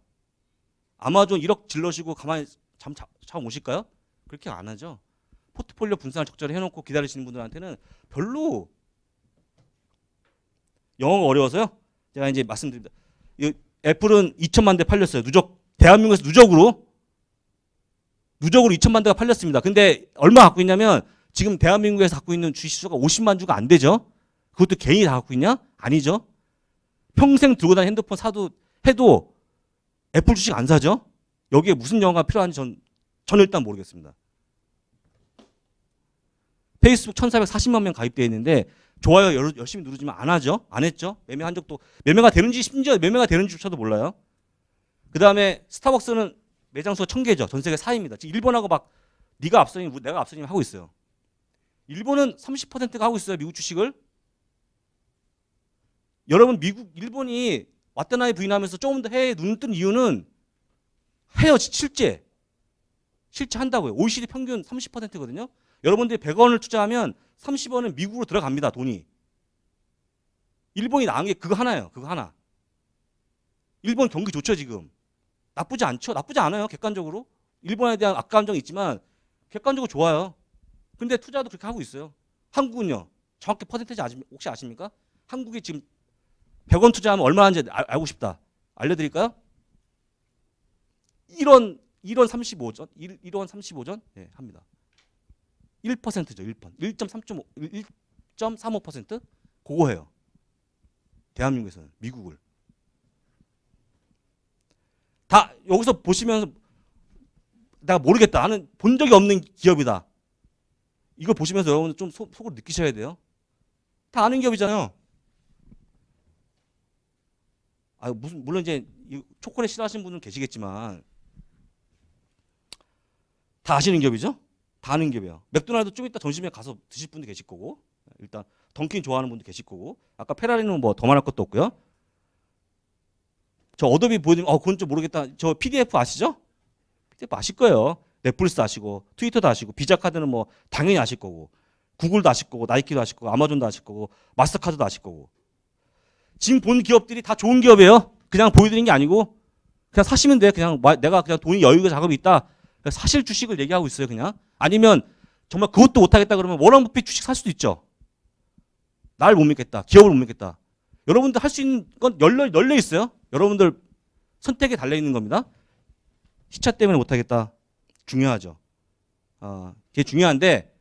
아마존 1억 질러시고 가만히 잠잠 오실까요? 그렇게 안 하죠. 포트폴리오 분산을 적절히 해놓고 기다리시는 분들한테는 별로 영어가 어려워서요. 제가 이제 말씀드립니다. 애플은 2천만 대 팔렸어요. 누적 대한민국에서 누적으로 누적으로 2천만 대가 팔렸습니다. 근데 얼마 갖고 있냐면 지금 대한민국에서 갖고 있는 주식 수가 50만 주가 안 되죠. 그것도 개인이 다 갖고 있냐? 아니죠. 평생 들고 다니는 핸드폰 사도 해도 애플 주식 안 사죠. 여기에 무슨 영화가 필요한지 전, 전 일단 모르겠습니다. 페이스북 1440만 명 가입되어 있는데 좋아요 열심히 누르지만 안 하죠. 안 했죠. 매매한 적도 매매가 되는지 심지어 매매가 되는지조차도 몰라요. 그 다음에 스타벅스는 매장 수가 1개죠전 세계 4위입니다. 지금 일본하고 막 네가 앞서니 내가 앞서니 하고 있어요. 일본은 30%가 하고 있어요. 미국 주식을. 여러분 미국 일본이 왓데나이 부인하면서 조금 더 해외에 눈뜬 이유는 해요. 실제. 실제 한다고요. OECD 평균 30%거든요. 여러분들이 100원을 투자하면 30원은 미국으로 들어갑니다. 돈이. 일본이 나은 게 그거 하나예요. 그거 하나. 일본 경기 좋죠 지금. 나쁘지 않죠. 나쁘지 않아요. 객관적으로. 일본에 대한 악감정이 있지만 객관적으로 좋아요. 근데 투자도 그렇게 하고 있어요. 한국은요. 정확히 퍼센테이지 아시, 혹시 아십니까? 한국이 지금 100원 투자하면 얼마 하는지 아, 알고 싶다. 알려드릴까요? 1원, 1원 35전? 1, 1원 35전? 예, 네, 합니다. 1%죠. 1%. 1.35, 1.35%? 그거 해요. 대한민국에서는. 미국을. 다 여기서 보시면서 내가 모르겠다 하는 본 적이 없는 기업이다. 이거 보시면서 여러분 좀 속, 속으로 느끼셔야 돼요. 다 아는 기업이잖아요. 아 무슨 물론 이제 초콜릿 싫어하시는 분은 계시겠지만 다 아시는 기업이죠. 다 아는 기업이에요. 맥도날드 좀 이따 점심에 가서 드실 분도 계실 거고 일단 던킨 좋아하는 분도 계실 거고 아까 페라리는 뭐 더 말할 것도 없고요. 저 어도비 보여드리면어 그건 좀 모르겠다. 저 PDF 아시죠? PDF 아실 거예요. 넷플릭스 아시고 트위터도 아시고 비자 카드는 뭐 당연히 아실 거고 구글도 아실 거고 나이키도 아실 거고 아마존도 아실 거고 마스터카드도 아실 거고 지금 본 기업들이 다 좋은 기업이에요. 그냥 보여드리는 게 아니고 그냥 사시면 돼. 그냥 내가 그냥 돈이 여유가 작업이 있다. 사실 주식을 얘기하고 있어요. 그냥 아니면 정말 그것도 못하겠다 그러면 워런 버핏 주식 살 수도 있죠. 날 못 믿겠다. 기업을 못 믿겠다. 여러분들 할 수 있는 건 열려, 열려 있어요. 여러분들 선택에 달려 있는 겁니다. 시차 때문에 못하겠다. 중요하죠. 아, 그게 중요한데,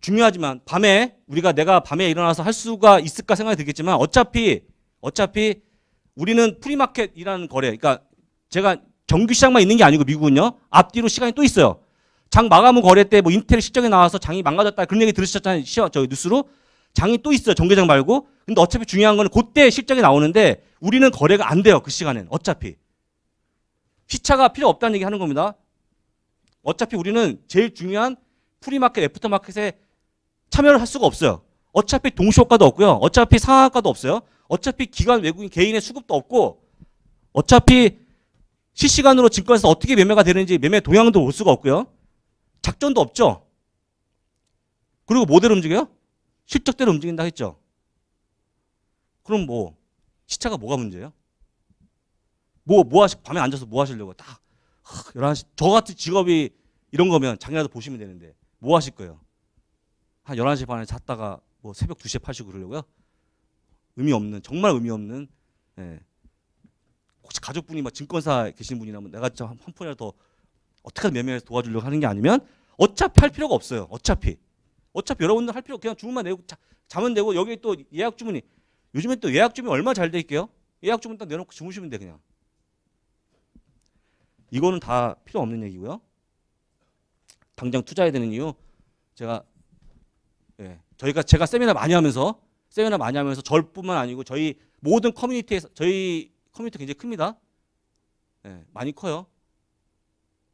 중요하지만 밤에 우리가 내가 밤에 일어나서 할 수가 있을까 생각이 들겠지만 어차피 어차피 우리는 프리마켓이라는 거래 그러니까 제가 정규 시장만 있는 게 아니고 미국은요 앞뒤로 시간이 또 있어요 장 마감 후 거래 때 뭐 인텔 실적이 나와서 장이 망가졌다 그런 얘기 들으셨잖아요 시어 저 뉴스로 장이 또 있어요. 정계장 말고. 근데 어차피 중요한 거는 그때 실적이 나오는데 우리는 거래가 안 돼요. 그 시간엔. 어차피. 시차가 필요 없다는 얘기 하는 겁니다. 어차피 우리는 제일 중요한 프리마켓, 애프터마켓에 참여를 할 수가 없어요. 어차피 동시효과도 없고요. 어차피 상하가도 없어요. 어차피 기관 외국인 개인의 수급도 없고 어차피 실시간으로 증권에서 어떻게 매매가 되는지 매매 동향도 볼 수가 없고요. 작전도 없죠. 그리고 모델 움직여요? 실적대로 움직인다 했죠. 그럼 뭐 시차가 뭐가 문제예요? 뭐, 뭐 하시, 밤에 앉아서 뭐 하시려고 딱, 11시, 저 같은 직업이 이런 거면 장이라도 보시면 되는데, 뭐 하실 거예요? 한 11시 반에 잤다가 뭐 새벽 2시에 파시고 그러려고요? 의미 없는, 정말 의미 없는, 예. 혹시 가족분이 막 증권사 계신 분이라면 내가 한, 한 푼이라도 더 어떻게 매매해서 도와주려고 하는 게 아니면 어차피 할 필요가 없어요. 어차피. 어차피 여러분들 할 필요 그냥 주문만 내고 자, 자면 되고 여기 또 예약 주문이 요즘에 또 예약 주문 이 얼마 잘돼 있게요? 예약 주문 딱 내놓고 주무시면 돼 그냥. 이거는 다 필요 없는 얘기고요. 당장 투자해야 되는 이유 제가 예, 저희가 제가 세미나 많이 하면서 세미나 많이 하면서 절뿐만 아니고 저희 모든 커뮤니티에서 저희 커뮤니티 굉장히 큽니다. 예, 많이 커요.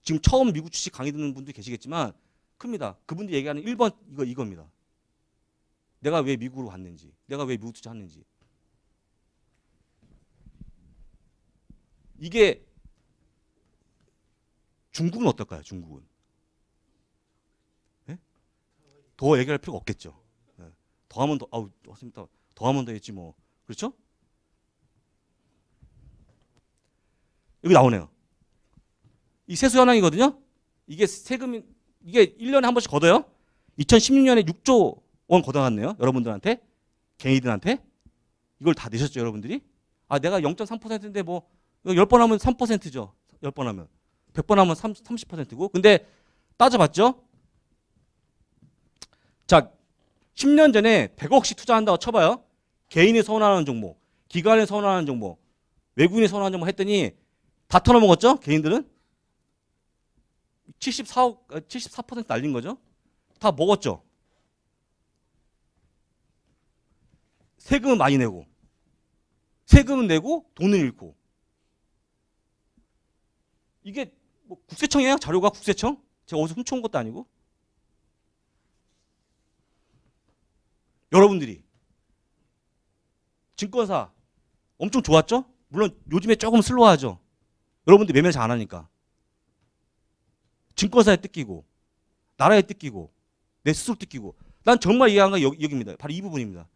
지금 처음 미국 주식 강의 듣는 분도 계시겠지만 큽니다. 그분들이 얘기하는 1번 이거 이겁니다. 내가 왜 미국으로 갔는지, 내가 왜 미국 투자했는지. 이게 중국은 어떨까요? 중국은 네? 더 얘기할 필요 없겠죠. 네. 예. 더하면 더 아우 맞습니다. 더하면 더했지 뭐 그렇죠? 여기 나오네요. 이 세수 현황이거든요. 이게 세금 이게 1년에 한 번씩 걷어요. 2016년에 6조 원 걷어놨네요. 여러분들한테. 개인들한테. 이걸 다 내셨죠, 여러분들이? 아, 내가 0.3%인데 뭐, 10번 하면 3%죠. 10번 하면. 100번 하면 3, 0고 근데 따져봤죠? 자, 10년 전에 100억씩 투자한다고 쳐봐요. 개인이 선호하는 종목, 기관이 선호하는 종목, 외국인이 선호하는 종목 했더니 다 털어먹었죠? 개인들은? 74억 74% 어, 날린 거죠. 다 먹었죠. 세금은 많이 내고 세금은 내고 돈을 잃고 이게 뭐 국세청이에요? 자료가 국세청? 제가 어디서 훔쳐온 것도 아니고 여러분들이 증권사 엄청 좋았죠? 물론 요즘에 조금 슬로우하죠. 여러분들 매매 잘 안 하니까. 증권사에 뜯기고 나라에 뜯기고 내 스스로 뜯기고 난 정말 이해한 건 여기, 입니다 바로 이 부분입니다.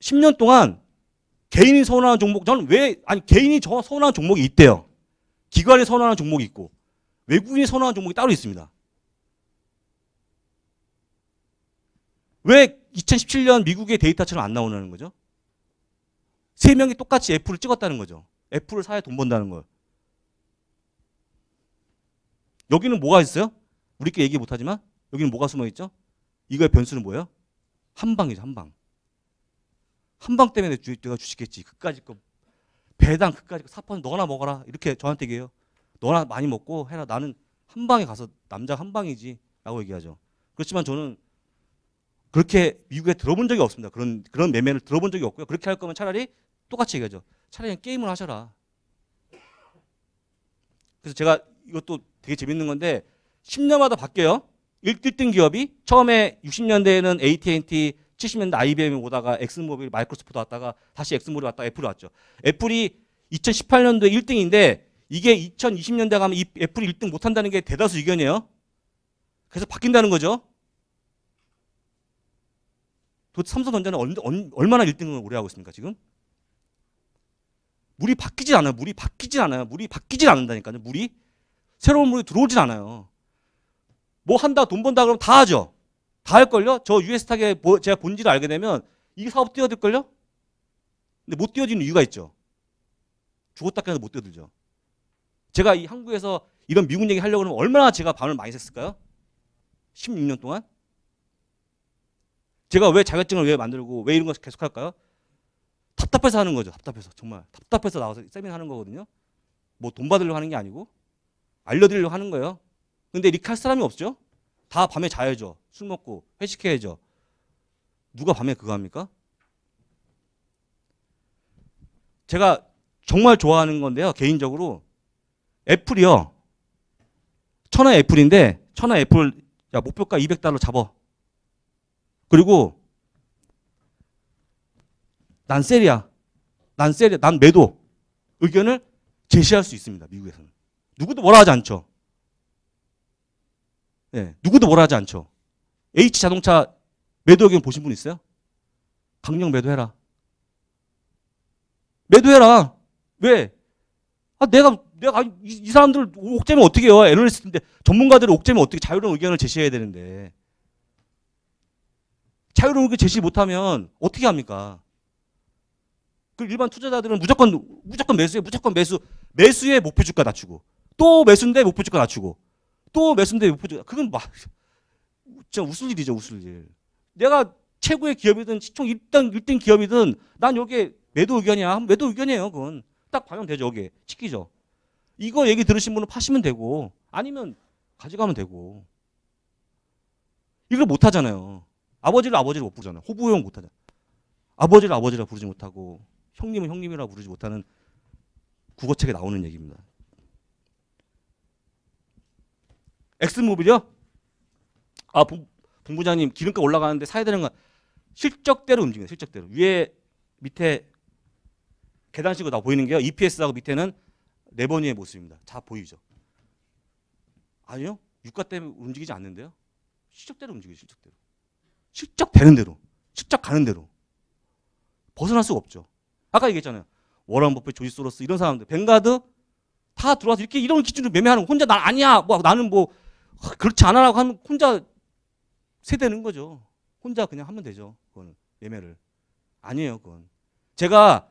10년 동안 개인이 선호하는 종목 저는 왜 아니 개인이 저 선호하는 종목이 있대요. 기관이 선호하는 종목이 있고 외국인이 선호하는 종목이 따로 있습니다. 왜 2017년 미국의 데이터처럼 안 나오는 냐 거죠? 세 명이 똑같이 애플을 찍었다는 거죠. 애플을 사야 돈 번다는 거예요. 여기는 뭐가 있어요? 우리끼리 얘기 못하지만 여기는 뭐가 숨어있죠? 이거의 변수는 뭐예요? 한 방이죠, 한 방. 한방 때문에 주, 내가 주식했지. 그까지 거. 배당 그까지 사퍼는 너나 먹어라. 이렇게 저한테 얘기해요. 너나 많이 먹고 해라. 나는 한 방에 가서 남자 한 방이지. 라고 얘기하죠. 그렇지만 저는 그렇게 미국에 들어본 적이 없습니다. 그런, 그런 매매를 들어본 적이 없고요. 그렇게 할 거면 차라리 똑같이 얘기하죠. 차라리 게임을 하셔라. 그래서 제가 이것도 되게 재밌는 건데 10년마다 바뀌어요. 1등 기업이 처음에 60년대에는 AT&T, 70년대 IBM이 오다가 엑슨모빌, 마이크로소프트 왔다가 다시 엑슨모빌 왔다가 애플이 왔죠. 애플이 2018년도에 1등인데 이게 2020년대 가면 이 애플이 1등 못한다는 게 대다수 의견이에요. 그래서 바뀐다는 거죠. 도대체 삼성전자는 얼마나 1등을 오래 하고 있습니까 지금? 물이 바뀌질 않아요. 물이 바뀌질 않아요. 물이 바뀌질 않는다니까요. 물이 새로운 물이 들어오진 않아요. 뭐 한다, 돈 번다 그러면 다 하죠. 다 할걸요? 저 유에스탁의 제가 본질을 알게 되면 이 사업 뛰어들걸요? 근데 못 뛰어드는 이유가 있죠. 죽었다 깨서 못 뛰어들죠. 제가 이 한국에서 이런 미국 얘기 하려고 하면 얼마나 제가 밤을 많이 샜을까요? 16년 동안? 제가 왜 자격증을 왜 만들고 왜 이런 걸 계속 할까요? 답답해서 하는 거죠. 답답해서 정말 답답해서 나와서 세미나 하는 거거든요. 뭐 돈 받으려고 하는 게 아니고 알려드리려고 하는 거예요. 근데 이렇게 할 사람이 없죠? 다 밤에 자야죠. 술 먹고 회식해야죠. 누가 밤에 그거 합니까? 제가 정말 좋아하는 건데요. 개인적으로 애플이요. 천하 애플인데 천하 애플 야 목표가 200달러 잡어. 그리고 난 셀이야. 난 셀이야. 난 매도 의견을 제시할 수 있습니다. 미국에서는. 누구도 뭐라 하지 않죠. 네, 누구도 뭐라 하지 않죠. H 자동차 매도 의견 보신 분 있어요? 강력 매도해라. 매도해라. 왜? 아, 내가, 내가, 이, 이 사람들 옥죄면 어떻게 해요? 애널리스트인데, 전문가들이 옥죄면 어떻게 자유로운 의견을 제시해야 되는데. 자유로운 의견 제시 못하면 어떻게 합니까? 그 일반 투자자들은 무조건, 무조건 매수해, 무조건 매수, 매수의 목표 주가 낮추고. 또 매수인데 목표주가 낮추고 또 매수인데 목표주가 그건 막 진짜 웃을 일이죠 웃을 일. 내가 최고의 기업이든 시총 1등, 1등 기업이든 난 여기에 매도 의견이야. 매도 의견이에요 그건. 딱 반영되죠 여기에. 찍키죠 이거 얘기 들으신 분은 파시면 되고 아니면 가져가면 되고 이걸 못하잖아요. 아버지를 아버지를 못 부르잖아요. 호부용 못하잖아요. 아버지를 아버지라 부르지 못하고 형님은 형님이라 부르지 못하는 국어책에 나오는 얘기입니다. 엑스모빌이 아, 부, 본부장님 기름값 올라가는데 사야 되는 건 실적대로 움직여요. 실적대로. 위에 밑에 계단식으로 다 보이는 게요. EPS하고 밑에는 레버니의 네 모습입니다. 다 보이죠. 아니요. 유가 때문에 움직이지 않는데요. 실적대로 움직여요. 실적대로. 실적 되는 대로. 실적 가는 대로. 벗어날 수가 없죠. 아까 얘기했잖아요. 워런 버핏, 조지 소로스 이런 사람들. 벵가드 다 들어와서 이렇게 이런 기준으로 매매하는 혼자 나 아니야. 뭐 나는 뭐 그렇지 않아라고 하면 혼자 세대는 거죠. 혼자 그냥 하면 되죠. 그거 예매를. 아니에요, 그건. 제가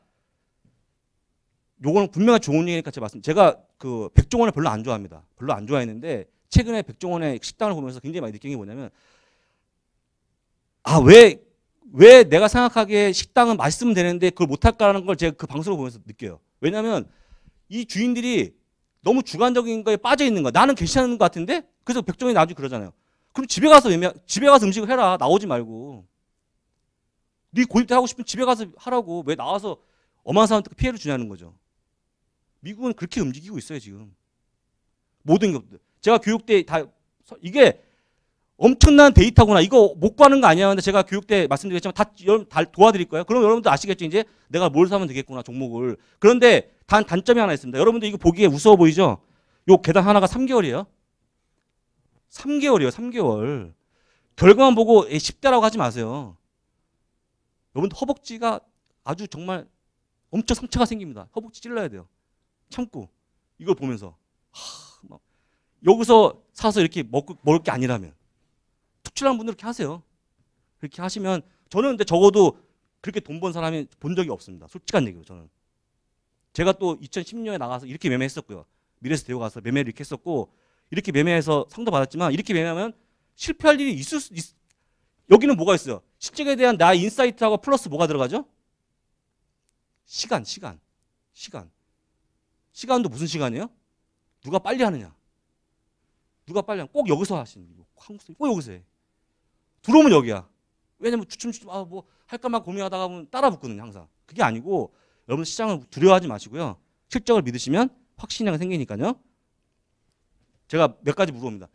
요거는 분명히 좋은 얘기니까 제가 말씀. 제가 그 백종원을 별로 안 좋아합니다. 별로 안 좋아했는데 최근에 백종원의 식당을 보면서 굉장히 많이 느낀 게 뭐냐면 아, 왜, 왜 내가 생각하기에 식당은 맛있으면 되는데 그걸 못할까라는 걸 제가 그 방송을 보면서 느껴요. 왜냐면 이 주인들이 너무 주관적인 거에 빠져 있는 거야. 나는 괜찮은 것 같은데? 그래서 백종이 나중에 그러잖아요. 그럼 집에 가서 외면, 집에 가서 음식을 해라. 나오지 말고. 네 고립돼 하고 싶으면 집에 가서 하라고. 왜 나와서 엄한 사람한테 피해를 주냐는 거죠. 미국은 그렇게 움직이고 있어요, 지금. 모든 것들. 제가 교육 대 다, 이게 엄청난 데이터구나. 이거 못 구하는 거 아니야. 근데 제가 교육 때 말씀드렸지만 다, 여러분, 다 도와드릴 거예요. 그럼 여러분도 아시겠죠. 이제 내가 뭘 사면 되겠구나. 종목을. 그런데 단 단점이 하나 있습니다. 여러분도 이거 보기에 우스워 보이죠? 요 계단 하나가 3개월이에요. 3개월이에요. 3개월. 결과만 보고 10대라고 하지 마세요. 여러분 허벅지가 아주 정말 엄청 상처가 생깁니다. 허벅지 찔러야 돼요. 참고. 이걸 보면서. 하, 막 여기서 사서 이렇게 먹, 먹을 게 아니라면. 숙출라 분들 이렇게 하세요. 그렇게 하시면 저는 근데 적어도 그렇게 돈 번 사람이 본 적이 없습니다. 솔직한 얘기로 저는. 제가 또 2010년에 나가서 이렇게 매매했었고요. 미래에서 데려 가서 매매를 이렇게 했었고 이렇게 매매해서 상도 받았지만 이렇게 매매하면 실패할 일이 있을 수 있... 여기는 뭐가 있어요? 실적에 대한 나 인사이트하고 플러스 뭐가 들어가죠? 시간, 시간, 시간. 시간도 무슨 시간이에요? 누가 빨리 하느냐. 누가 빨리 하냐. 꼭 여기서 하시는 거고. 한국 사꼭 여기서 해. 들어오면 여기야. 왜냐면 주춤주춤 아 뭐 할까만 고민하다가 보면 따라 붙거든요 항상. 그게 아니고 여러분 시장을 두려워하지 마시고요. 실적을 믿으시면 확신이 생기니까요. 제가 몇 가지 물어봅니다.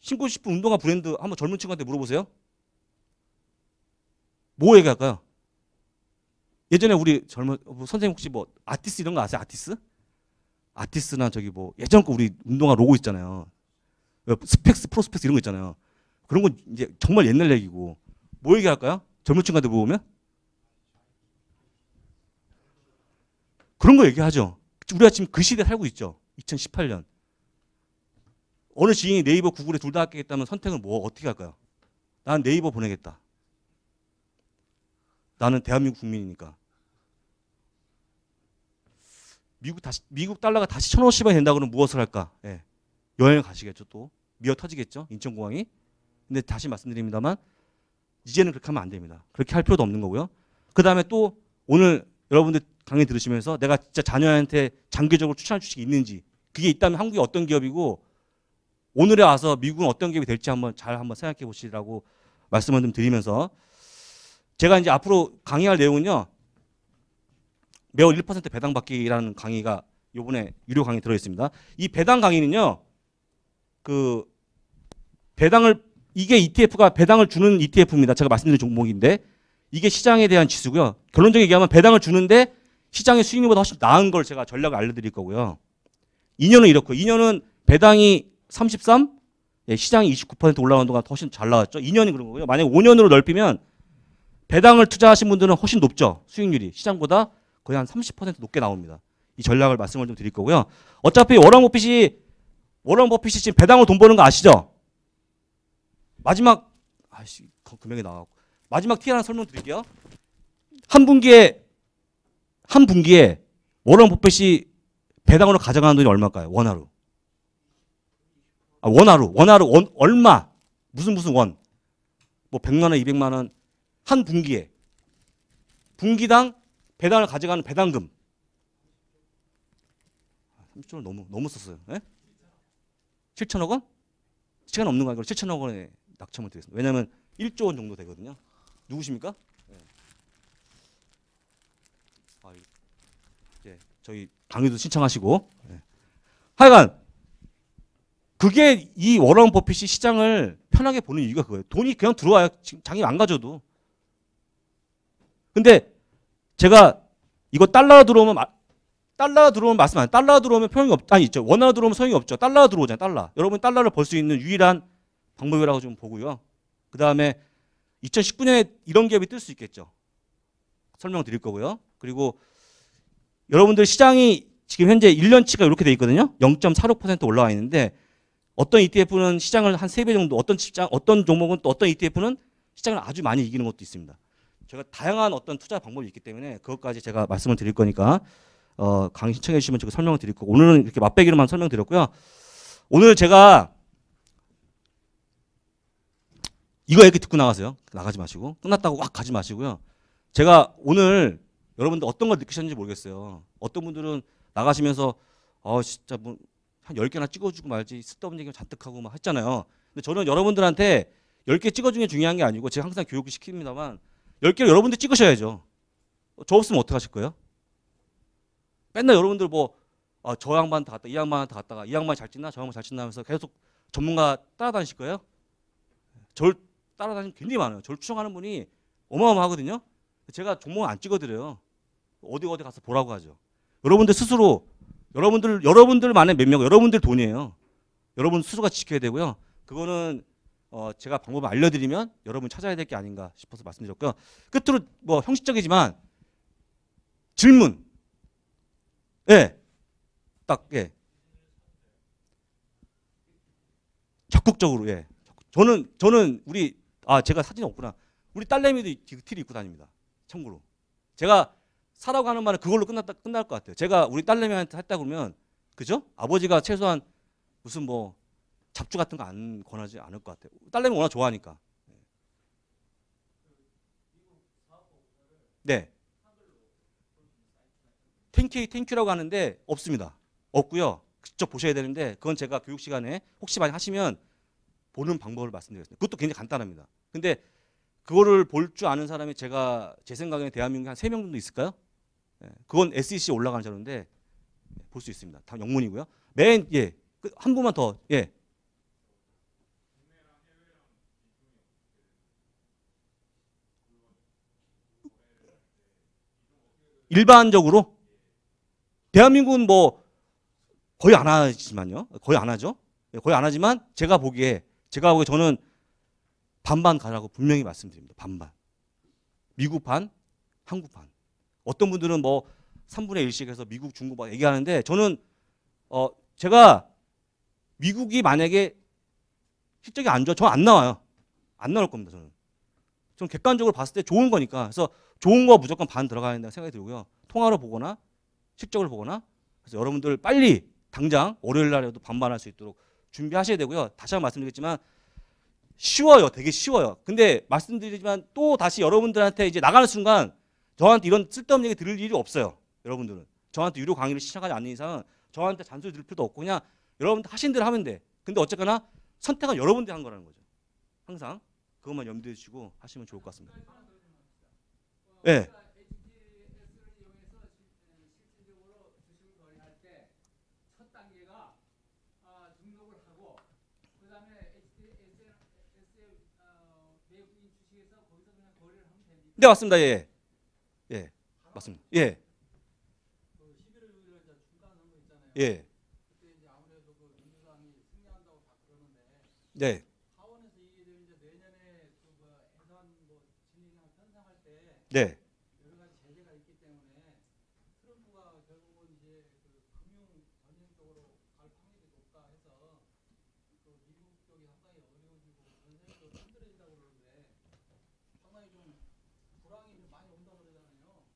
신고 싶은 운동화 브랜드 한번 젊은 친구한테 물어보세요. 뭐 얘기할까요? 예전에 우리 젊은 어, 뭐 선생님 혹시 뭐 아티스 이런 거 아세요? 아티스? 아티스나 저기 뭐 예전 거 우리 운동화 로고 있잖아요. 어, 스펙스, 프로스펙스 이런 거 있잖아요. 그런 건 이제 정말 옛날 얘기고 뭐 얘기할까요? 젊은 친구한테 뭐 보면 그런 거 얘기하죠. 우리가 지금 그 시대에 살고 있죠. 2018년. 어느 지인이 네이버 구글에 둘 다 합격했다면 선택은뭐 어떻게 할까요? 난 네이버 보내겠다. 나는 대한민국 국민이니까. 미국 다시 미국 달러가 다시 1 0오0원 된다 그러면 무엇을 할까? 예. 여행 가시겠죠 또 미어 터지겠죠 인천공항이 근데 네, 다시 말씀드립니다만 이제는 그렇게 하면 안 됩니다. 그렇게 할 필요도 없는 거고요. 그 다음에 또 오늘 여러분들 강의 들으시면서 내가 진짜 자녀한테 장기적으로 추천할 주식이 있는지 그게 있다면 한국이 어떤 기업이고 오늘에 와서 미국은 어떤 기업이 될지 한번 잘 한번 생각해 보시라고 말씀을 좀 드리면서 제가 이제 앞으로 강의할 내용은요 매월 1% 배당받기라는 강의가 요번에 유료 강의 들어 있습니다. 이 배당 강의는요 그 배당을 이게 ETF가 배당을 주는 ETF입니다. 제가 말씀드린 종목인데 이게 시장에 대한 지수고요. 결론적으로 얘기하면 배당을 주는데 시장의 수익률보다 훨씬 나은 걸 제가 전략을 알려드릴 거고요. 2년은 이렇고 2년은 배당이 33, 예, 시장이 29% 올라가는 동안 훨씬 잘 나왔죠. 2년이 그런 거고요. 만약 에 5년으로 넓히면 배당을 투자하신 분들은 훨씬 높죠. 수익률이 시장보다 거의 한 30% 높게 나옵니다. 이 전략을 말씀을 좀 드릴 거고요. 어차피 워런 버핏이 워런 버핏이 지금 배당으로 돈 버는 거 아시죠? 마지막 아씨 금액이 나왔고 마지막 티 하나 설명드릴게요. 한 분기에 한 분기에 워런 버핏이 배당으로 가져가는 돈이 얼마일까요? 원하루. 아, 원하루. 원하루 원 얼마? 무슨 무슨 원. 뭐 100만 원, 200만 원한 분기에 분기당 배당을 가져가는 배당금. 3천을 너무 너무 썼어요. 예? 7천억 원? 시간 없는 거아니에 7천억 원에 낙첨을 드리겠습니다. 왜냐하면 1조 원 정도 되거든요. 누구십니까? 예. 아, 예 저희 강의도 신청하시고 예. 하여간 그게 이 워런 버핏이 시장을 편하게 보는 이유가 그거예요. 돈이 그냥 들어와요. 지금 장이 안 가져도. 근데 제가 이거 달러 들어오면 달러 들어오면 말씀 안 달러 들어오면 표현이 없 아니 있죠. 원화 들어오면 소용이 없죠. 달러 들어오잖아요. 달러. 여러분 달러를 벌 수 있는 유일한 방법이라고 좀 보고요. 그 다음에 2019년에 이런 기업이 뜰 수 있겠죠. 설명 드릴 거고요. 그리고 여러분들 시장이 지금 현재 1년치가 이렇게 되어 있거든요. 0.46% 올라와 있는데 어떤 ETF는 시장을 한 3배 정도, 어떤 시장, 어떤 종목은 또 어떤 ETF는 시장을 아주 많이 이기는 것도 있습니다. 제가 다양한 어떤 투자 방법이 있기 때문에 그것까지 제가 말씀을 드릴 거니까 어, 강의 신청해 주시면 제가 설명을 드릴 거고 오늘은 이렇게 맛배기로만 설명드렸고요. 오늘 제가 이거 얘기 듣고 나가세요. 나가지 마시고 끝났다고 확 가지 마시고요. 제가 오늘 여러분들 어떤 걸 느끼셨는지 모르겠어요. 어떤 분들은 나가시면서 어 진짜 뭐한 10개나 찍어주고 말지 쓸데없는 얘기 잔뜩 하고 막 했잖아요. 근데 저는 여러분들한테 10개 찍어주는 게 중요한 게 아니고 제가 항상 교육을 시킵니다만 10개를 여러분들 찍으셔야죠. 저 없으면 어떡하실 거예요? 맨날 여러분들 뭐 아, 저 양반 다 갔다 이 양반 다 갔다가 이 양반 잘 찍나 저 양반 잘 찍나 하면서 계속 전문가 따라다니실 거예요? 절 따라다니는 굉장히 많아요. 저를 추정하는 분이 어마어마하거든요. 제가 종목안 찍어드려요. 어디 어디 가서 보라고 하죠. 여러분들 스스로 여러분들 여러분들만의 몇명 여러분들 돈이에요. 여러분 스스로가 지켜야 되고요. 그거는 어, 제가 방법을 알려드리면 여러분 찾아야 될 게 아닌가 싶어서 말씀드렸고요. 끝으로 뭐 형식적이지만 질문. 예. 딱 예. 적극적으로 예. 저는 저는 우리 아 제가 사진 이 없구나. 우리 딸내미도 티를 입고 다닙니다. 참고로 제가 사라고 하는 말은 그걸로 끝났다 끝날 것 같아요. 제가 우리 딸내미한테 했다 그러면 그죠? 아버지가 최소한 무슨 뭐 잡주 같은 거 안 권하지 않을 것 같아요. 딸내미 워낙 좋아하니까. 네. 땡큐 땡큐라고 하는데 없습니다. 없고요. 직접 보셔야 되는데 그건 제가 교육 시간에 혹시 많이 하시면 보는 방법을 말씀드렸습니다 그것도 굉장히 간단합니다. 근데 그거를 볼 줄 아는 사람이 제가 제 생각에 대한민국에 한세명 정도 있을까요? 예, 그건 SEC 올라가는 자료인데 볼 수 있습니다. 다 영문이고요. 맨 예. 한 분만 더. 예. 일반적으로 대한민국은 뭐 거의 안 하지만요. 거의 안 하죠. 예, 거의 안 하지만 제가 보기에 제가 보기 에 저는 반반 가라고 분명히 말씀드립니다. 반반. 미국 반, 한국 반. 어떤 분들은 뭐 3분의 1씩 해서 미국, 중국 막 얘기하는데 저는 어 제가 미국이 만약에 실적이 안 좋아 저안 나와요. 안 나올 겁니다, 저는. 좀 객관적으로 봤을 때 좋은 거니까. 그래서 좋은 거 무조건 반 들어가야 된다고 생각이 들고요. 통화로 보거나 실적을 보거나 그래서 여러분들 빨리 당장 월요일 날에도 반반할 수 있도록 준비하셔야 되고요. 다시 한번 말씀드리겠지만 쉬워요. 되게 쉬워요. 근데 말씀드리지만 또 다시 여러분들한테 이제 나가는 순간 저한테 이런 쓸데없는 얘기 들을 일이 없어요. 여러분들은. 저한테 유료 강의를 시작하지 않는 이상은 저한테 잔소리 들을 필요도 없고 그냥 여러분들 하신 대로 하면 돼. 근데 어쨌거나 선택은 여러분들이 한 거라는 거죠. 항상 그것만 염두에 두시고 하시면 좋을 것 같습니다. 예. 네. 네 맞습니다. 예. 예. 예 맞습니다. 예. 그 예. 그 네. 그 뭐 네.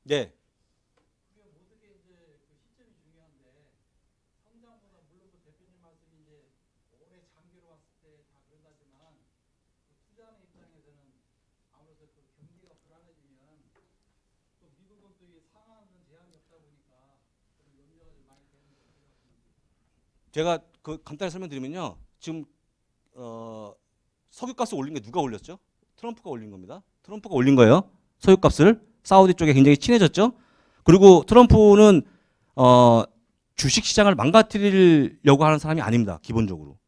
네. 그 뭐 그 그 제가 그 간단히 설명드리면요. 지금 어, 석유값을 올린 게 누가 올렸죠? 트럼프가 올린 겁니다. 트럼프가 올린 거예요. 석유값을. 사우디 쪽에 굉장히 친해졌죠. 그리고 트럼프는 어, 주식 시장을 망가뜨리려고 하는 사람이 아닙니다. 기본적으로.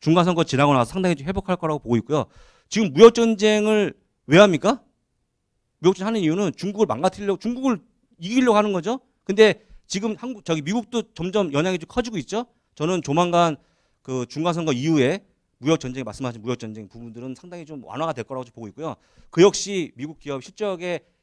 중간선거 지나고 나서 상당히 회복할 거라고 보고 있고요. 지금 무역전쟁을 왜 합니까? 무역전쟁 하는 이유는 중국을 망가뜨리려고, 중국을 이기려고 하는 거죠. 근데 지금 한국, 저기 미국도 점점 영향이 좀 커지고 있죠. 저는 조만간 그 중간선거 이후에 무역전쟁, 말씀하신 무역전쟁 부분들은 상당히 좀 완화가 될 거라고 보고 있고요. 그 역시 미국 기업 실적에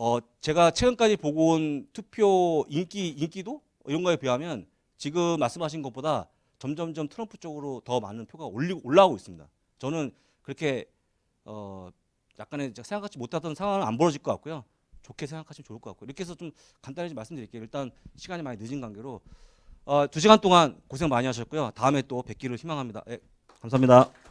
어, 제가 최근까지 보고 온 투표 인기, 인기도 이런 거에 비하면 지금 말씀하신 것보다 점점점 트럼프 쪽으로 더 많은 표가 올리고 올라오고 있습니다. 저는 그렇게 어, 약간의 생각하지 못하던 상황은 안 벌어질 것 같고요. 좋게 생각하시면 좋을 것 같고 이렇게 해서 좀 간단히 말씀드릴게요. 일단 시간이 많이 늦은 관계로 어, 두 시간 동안 고생 많이 하셨고요. 다음에 또 뵙기를 희망합니다. 예, 감사합니다.